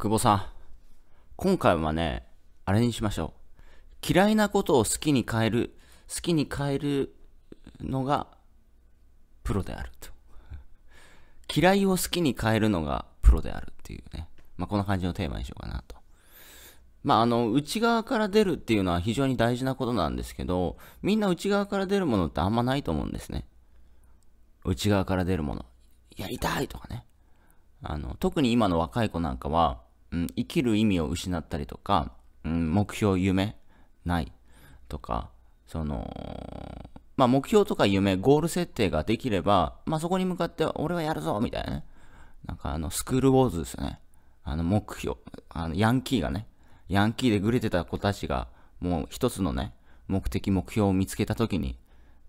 久保さん、今回はね、あれにしましょう。嫌いなことを好きに変える、好きに変えるのがプロであると。嫌いを好きに変えるのがプロであるっていうね。まあ、こんな感じのテーマにしようかなと。まあ、あの、内側から出るっていうのは非常に大事なことなんですけど、みんな内側から出るものってあんまないと思うんですね。内側から出るもの。やりたいとかね。あの、特に今の若い子なんかは、うん、生きる意味を失ったりとか、うん、目標、夢、ないとか、その、まあ、目標とか夢、ゴール設定ができれば、まあ、そこに向かって、俺はやるぞみたいなね。なんかあの、スクールウォーズですよね。あの、目標。あの、ヤンキーがね、ヤンキーでグレてた子たちが、もう一つのね、目的、目標を見つけたときに、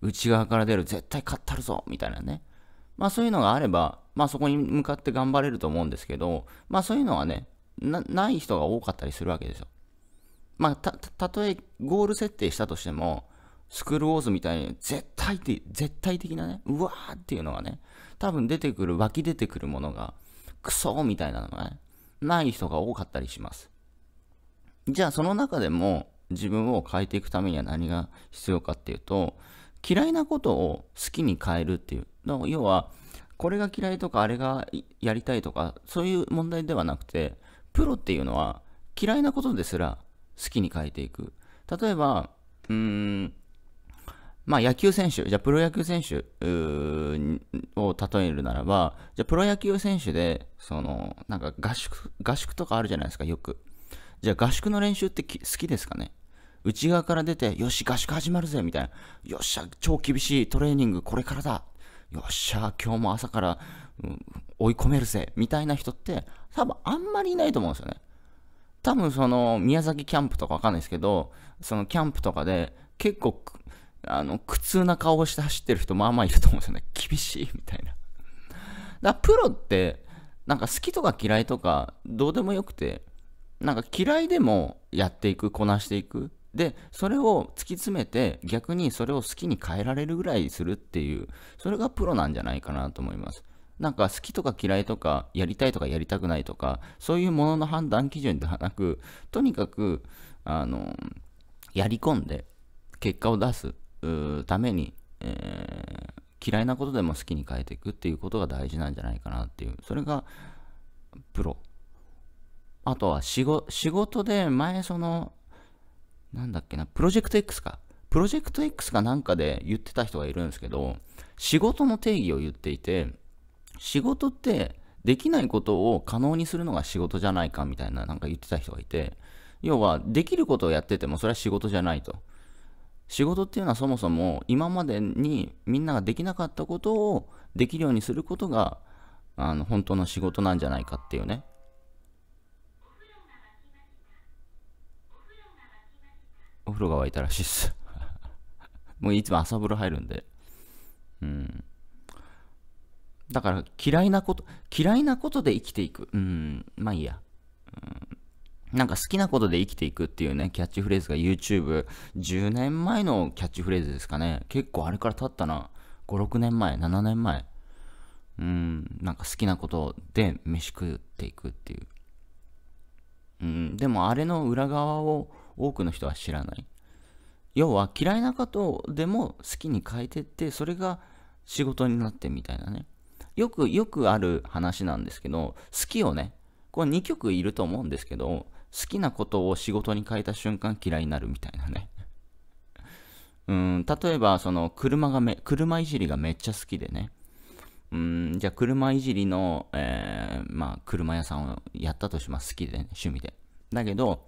内側から出る、絶対勝ったるぞみたいなね。まあそういうのがあれば、まあそこに向かって頑張れると思うんですけど、まあそういうのはね、ない人が多かったりするわけですよ。まあ、た、たとえゴール設定したとしても、スクールウォーズみたいに絶対って、絶対的なね、うわーっていうのがね、多分出てくる、湧き出てくるものが、クソみたいなのがね、ない人が多かったりします。じゃあその中でも自分を変えていくためには何が必要かっていうと、嫌いなことを好きに変えるっていう。要は、これが嫌いとかあれがやりたいとか、そういう問題ではなくて、プロっていうのは嫌いなことですら好きに変えていく。例えば、うーん、まあ野球選手、じゃあプロ野球選手を例えるならば、じゃあプロ野球選手で、その、なんか合宿、合宿とかあるじゃないですか、よく。じゃあ合宿の練習って好きですかね内側から出て、よし、合宿始まるぜ、みたいな。よっしゃ、超厳しいトレーニング、これからだ。よっしゃ、今日も朝から追い込めるぜみたいな人って多分あんまりいないと思うんですよね。多分その宮崎キャンプとかわかんないですけど、そのキャンプとかで結構あの苦痛な顔をして走ってる人まあまあいると思うんですよね。厳しいみたいな。だプロってなんか好きとか嫌いとかどうでもよくて、なんか嫌いでもやっていく、こなしていく。で、それを突き詰めて逆にそれを好きに変えられるぐらいするっていう、それがプロなんじゃないかなと思います。なんか好きとか嫌いとか、やりたいとかやりたくないとか、そういうものの判断基準ではなく、とにかく、あの、やり込んで、結果を出すために、えー、嫌いなことでも好きに変えていくっていうことが大事なんじゃないかなっていう、それが、プロ。あとは仕事で前その、なんだっけな、プロジェクト X か。プロジェクト X かなんかで言ってた人がいるんですけど、仕事の定義を言っていて、仕事ってできないことを可能にするのが仕事じゃないかみたいななんか言ってた人がいて要はできることをやっててもそれは仕事じゃないと仕事っていうのはそもそも今までにみんなができなかったことをできるようにすることがあの本当の仕事なんじゃないかっていうねお風呂が沸いたらしいっす もういつも朝風呂入るんでうんだから嫌いなこと、嫌いなことで生きていく。うん、まあいいや。うん、なんか好きなことで生きていくっていうね、キャッチフレーズが YouTube、10年前のキャッチフレーズですかね。結構あれから経ったな。5、6年前、7年前。うん、なんか好きなことで飯食っていくっていう。うん、でもあれの裏側を多くの人は知らない。要は嫌いなことでも好きに変えてって、それが仕事になってみたいなね。よくよくある話なんですけど、好きをね、これ2曲いると思うんですけど、好きなことを仕事に変えた瞬間嫌いになるみたいなね。うん、例えば、その、車がめ、車いじりがめっちゃ好きでね。うん、じゃあ、車いじりの、えー、まあ、車屋さんをやったとします。好きで、ね、趣味で。だけど、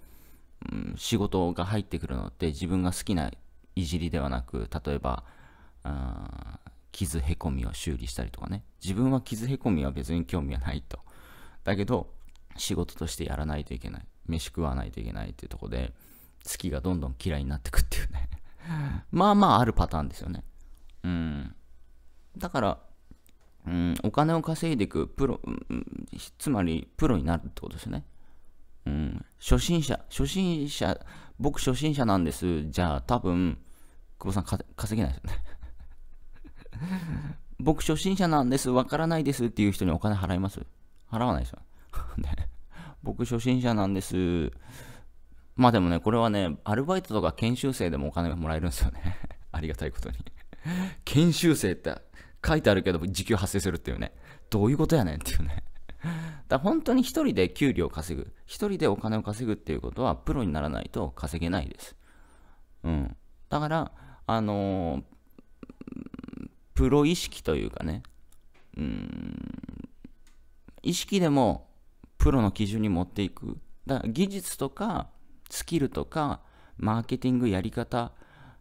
うん、仕事が入ってくるのって自分が好きないじりではなく、例えば、傷へこみを修理したりとかね。自分は傷へこみは別に興味はないと。だけど、仕事としてやらないといけない。飯食わないといけないっていうとこで、月がどんどん嫌いになってくっていうね まあまああるパターンですよね。うん。だから、うん、お金を稼いでいく、プロ、うん、つまりプロになるってことですね。うん、初心者、初心者、僕初心者なんです。じゃあ多分、久保さん稼げないですよね 僕初心者なんです、わからないですっていう人にお金払います払わないですよ。僕初心者なんです。まあでもね、これはね、アルバイトとか研修生でもお金がもらえるんですよね。ありがたいことに。研修生って書いてあるけど、時給発生するっていうね。どういうことやねんっていうね。だ本当に一人で給料を稼ぐ。一人でお金を稼ぐっていうことは、プロにならないと稼げないです。うん。だから、あのープロ意識というかね、うん、意識でもプロの基準に持っていく。だから技術とかスキルとかマーケティングやり方、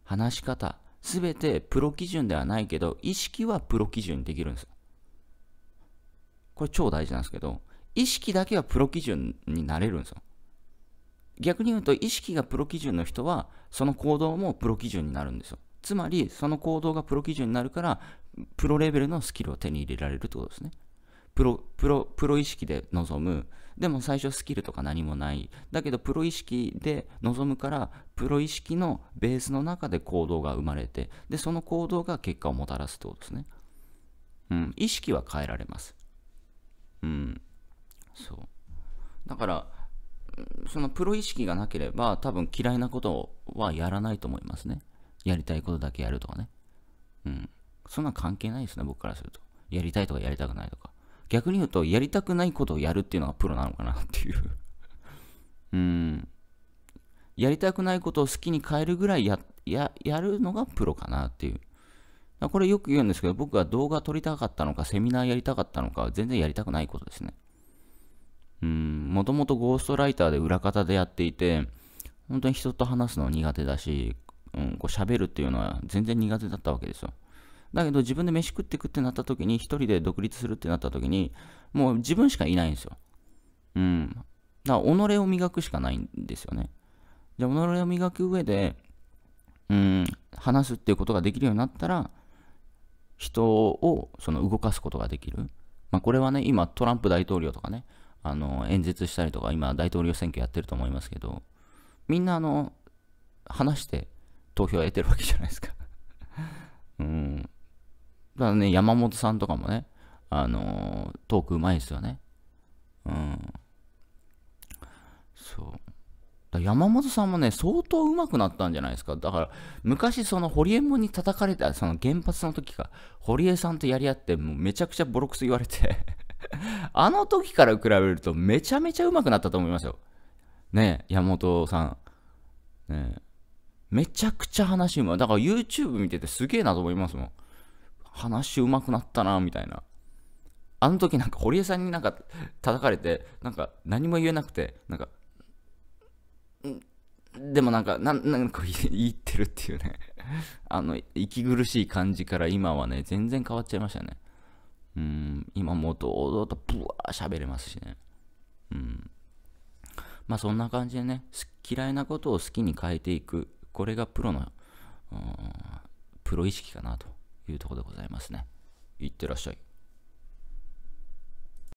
話し方、すべてプロ基準ではないけど、意識はプロ基準にできるんです。これ超大事なんですけど、意識だけはプロ基準になれるんですよ。逆に言うと、意識がプロ基準の人は、その行動もプロ基準になるんですよ。つまり、その行動がプロ基準になるから、プロレベルのスキルを手に入れられるってことですね。プロ、プロ、プロ意識で臨む。でも最初スキルとか何もない。だけどプロ意識で臨むから、プロ意識のベースの中で行動が生まれて、で、その行動が結果をもたらすってことですね。うん、意識は変えられます。うん、そう。だから、そのプロ意識がなければ、多分嫌いなことはやらないと思いますね。やりたいことだけやるとかね。うん。そんな関係ないですね、僕からすると。やりたいとかやりたくないとか。逆に言うと、やりたくないことをやるっていうのがプロなのかなっていう うん。やりたくないことを好きに変えるぐらいや、や、やるのがプロかなっていう。これよく言うんですけど、僕は動画撮りたかったのか、セミナーやりたかったのか、全然やりたくないことですね。うん、もともとゴーストライターで裏方でやっていて、本当に人と話すの苦手だし、うん、こう喋るっていうのは全然苦手だったわけですよ。だけど自分で飯食ってくってなった時に、一人で独立するってなった時に、もう自分しかいないんですよ。うん。だから、己を磨くしかないんですよね。じゃあ、己を磨く上で、うん、話すっていうことができるようになったら、人をその動かすことができる。まあ、これはね、今トランプ大統領とかね、あの演説したりとか、今大統領選挙やってると思いますけど、みんなあの話して投票を得てるわけじゃないですかうん。だからね、山本さんとかもね、あのー、トークうまいですよね。うん。そう。だ山本さんもね、相当上手くなったんじゃないですか。だから、昔、その、堀江門に叩かれた、その原発の時か、堀江さんとやり合って、もうめちゃくちゃボロクソ言われて あの時から比べると、めちゃめちゃ上手くなったと思いますよ。ね山本さん。ねえ。めちゃくちゃ話うまい。だから YouTube 見ててすげえなと思いますもん。話うまくなったな、みたいな。あの時なんか堀江さんになんか叩かれて、なんか何も言えなくて、なんか、んでもなんか、ななんか言ってるっていうね あの、息苦しい感じから今はね、全然変わっちゃいましたね。うん、今もう堂々とブワー喋れますしね。うん。まあそんな感じでね、嫌いなことを好きに変えていくこれがプロの、プロ意識かなというところでございますね。いってらっしゃい。